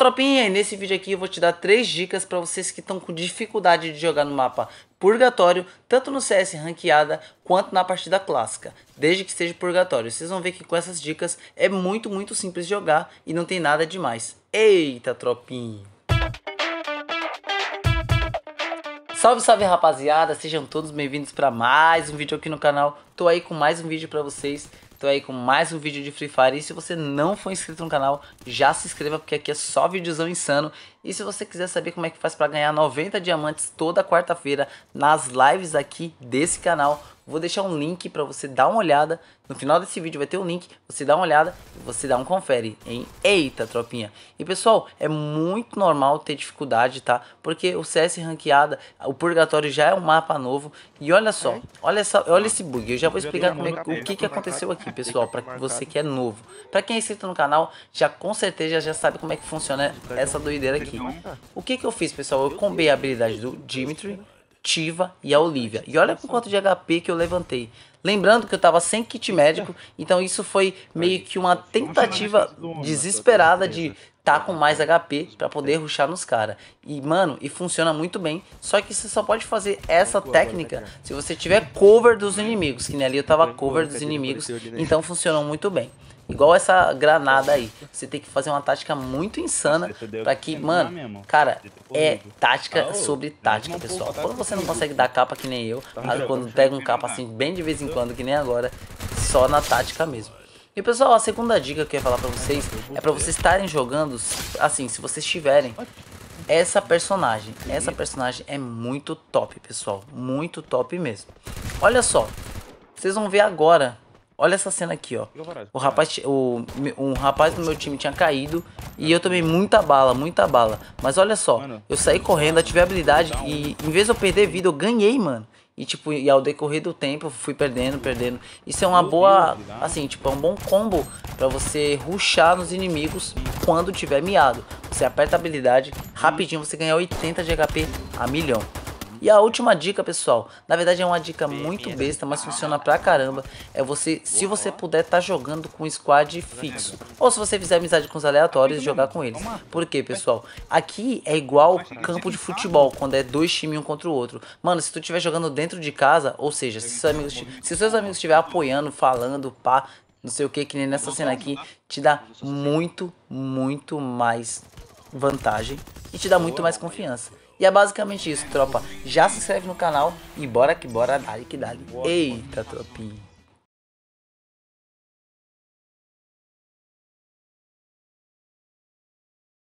tropinha! Nesse vídeo aqui eu vou te dar três dicas para vocês que estão com dificuldade de jogar no mapa purgatório, tanto no CS ranqueada quanto na partida clássica, desde que seja purgatório. Vocês vão ver que com essas dicas é muito, muito simples jogar e não tem nada demais. Eita, tropinha! Salve, salve rapaziada, sejam todos bem-vindos para mais um vídeo aqui no canal. Tô aí com mais um vídeo para vocês. Tô aí com mais um vídeo de Free Fire. E se você não for inscrito no canal, já se inscreva, porque aqui é só videozão insano. E se você quiser saber como é que faz para ganhar 90 diamantes toda quarta-feira nas lives aqui desse canal, Vou deixar um link para você dar uma olhada. No final desse vídeo vai ter um link, você dá uma olhada e você dá um confere, hein? Eita, tropinha. E pessoal, é muito normal ter dificuldade, tá? Porque o CS ranqueada, o purgatório já é um mapa novo. E olha só, é? olha, essa, olha esse bug. Eu já vou explicar como é, o que, que aconteceu aqui, pessoal, para você que é novo. Para quem é inscrito no canal, já com certeza já sabe como é que funciona tá essa doideira aqui. O que que eu fiz, pessoal? Eu combei a habilidade do Dimitri Tiva e a Olivia. E olha com quanto de HP que eu levantei. Lembrando que eu tava sem kit médico, então isso foi meio que uma tentativa desesperada de tá com mais HP para poder ruxar nos caras. E, mano, e funciona muito bem. Só que você só pode fazer essa né, técnica se você tiver cover dos inimigos. Que nem ali eu tava cover dos inimigos. Né? Então funcionou muito bem. Igual essa granada aí. Você tem que fazer uma tática muito insana para que, mano, cara, é tática tá sobre tática, pessoal. Tá quando você não consegue dar capa que nem eu, tá quando pega um capa assim bem de vez em quando, que nem agora, só na tática mesmo. E pessoal, a segunda dica que eu ia falar pra vocês é pra vocês estarem jogando, assim, se vocês tiverem essa personagem. Essa personagem é muito top, pessoal. Muito top mesmo. Olha só, vocês vão ver agora Olha essa cena aqui, ó. O rapaz, o, um rapaz do meu time tinha caído e eu tomei muita bala, muita bala. Mas olha só, eu saí correndo, ativei a habilidade e em vez de eu perder vida, eu ganhei, mano. E tipo, e ao decorrer do tempo eu fui perdendo, perdendo. Isso é uma boa, assim, tipo, é um bom combo para você ruxar nos inimigos quando tiver miado. Você aperta a habilidade, rapidinho você ganha 80 de HP a milhão. E a última dica, pessoal, na verdade é uma dica muito besta, mas funciona pra caramba, é você, se você puder, tá jogando com um squad fixo. Ou se você fizer amizade com os aleatórios, e jogar com eles. Por quê, pessoal? Aqui é igual campo de futebol, quando é dois times um contra o outro. Mano, se tu estiver jogando dentro de casa, ou seja, se seus amigos, se seus amigos estiver apoiando, falando, pá, não sei o que, que nem nessa cena aqui, te dá muito, muito mais vantagem e te dá muito mais confiança. E é basicamente isso, tropa. Já se inscreve no canal e bora que bora, dali que dale. Eita, tropinha.